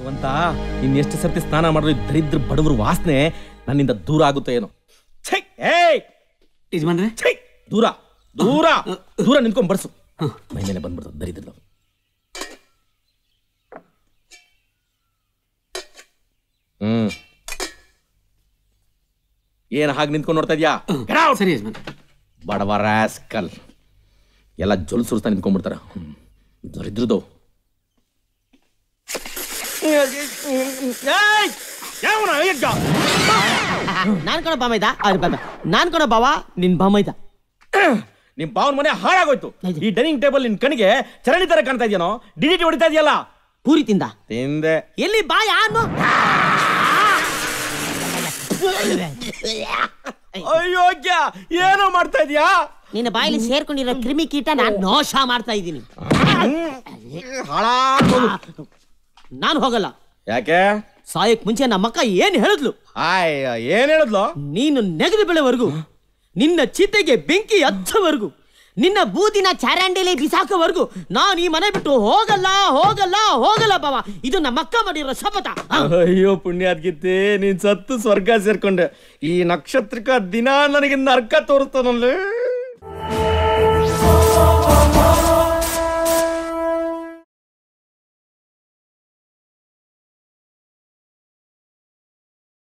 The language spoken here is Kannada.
ಭಗವಂತ ಎಷ್ಟು ಸರ್ತಿ ಸ್ನಾನ ಮಾಡಿದ್ರೆ ದರಿದ್ರ ಬಡವ್ರ ವಾಸನೆ ನನ್ನಿಂದ ದೂರ ಆಗುತ್ತೆ ಏನೋ ದೂರ ದೂರ ದೂರ ನಿಂತ್ಕೊಂಡ್ ಬರ್ಸು ಮೈ ಮೇಲೆ ಬಂದ್ಬಿಡ್ತು ದರಿದ್ರದ ಹ್ಮ್ ಏನ್ ಹಾಗೆ ನಿಂತ್ಕೊಂಡು ನೋಡ್ತಾ ಇದ್ಯಾ ಸರಿ ಬಡವ ರಾಸ್ಕಲ್ ಎಲ್ಲ ಜೊಲ್ ಸುರಿಸ್ತಾ ನಿಂತ್ಕೊಂಡ್ಬಿಡ್ತಾರ ದರಿದ್ರದವು ಯಾವನ ಎಗ್ಗ ನಾನ್ ಕಣ ಬಾಮೈದ ನಾನ್ ಕಣ ಬಾವ ನಿನ್ ಬಾಮೈದ ನಿಮ್ ಬಾವನ್ ಮನೆ ಹಾಳಾಗೋಯ್ತು ಈ ಡೈನಿಂಗ್ ಟೇಬಲ್ ನಿನ್ ಕಣಿಗೆ ಚರಣಿ ತರ ಕಾಣ್ತಾ ಇದೆಯೋ ಡಿಡಿಟಿ ಹೊಡಿತಾ ಇದೆಯಲ್ಲ ಪೂರಿ ತಿಂದ ತಿಂದೆ ಎಲ್ಲಿ ಬಾ ಯಾನು ಅಯ್ಯೋ ಏನೋ ಮಾಡ್ತಾ ಇದೀಯಾ ನಿನ್ನ ಬಾಯಲ್ಲಿ ಸೇರ್ಕೊಂಡಿರೋ ಕ್ರಿಮಿ ಕೀಟ ನಾನು ನೋಶ ಮಾಡ್ತಾ ಇದ್ದೀನಿ ನಾನು ಹೋಗಲ್ಲ ಯಾಕೆ ಸಾಯಕ್ ಮುಂಚೆ ಅಕ್ಕ ಏನ್ ಹೇಳಿದ್ಲು ಏನ್ ಹೇಳಿದ್ಲು ನೀನು ನೆಗೆದು ಬೆಳೆವರೆಗೂ ನಿನ್ನ ಚಿತೆಗೆ ಬೆಂಕಿ ಹಚ್ಚವರೆಗೂ ನಿನ್ನ ಬೂದಿನ ಚಾರಾಂಡಿಲಿ ಬಿಸಾಕೋವರೆಗೂ ನಾನು ಈ ಮನೆ ಬಿಟ್ಟು ಹೋಗಲ್ಲ ಹೋಗಲ್ಲ ಹೋಗಲ್ಲ ಬಾವ ಇದು ಅಕ್ಕ ಮಾಡಿರೋ ಶಪಥ ಅಯ್ಯೋ ಪುಣ್ಯಾದ್ಗಿತ್ತಿ ನೀನ್ ಸತ್ತು ಸ್ವರ್ಗ ಸೇರ್ಕೊಂಡೆ ಈ ನಕ್ಷತ್ರಕ್ಕ ದಿನ ಅರ್ಕ ಅರ್ಕ ತೋರಿಸ್ತಾನಲ್ಲಿ